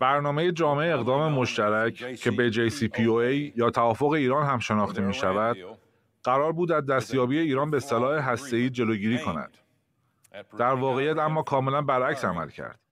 برنامه جامعه اقدام مشترک که به JCPOA یا توافق ایران هم شناخته می شود قرار بود از دستیابی ایران به سلاح هسته‌ای جلوگیری کند در واقعیت اما کاملا برعکس عمل کرد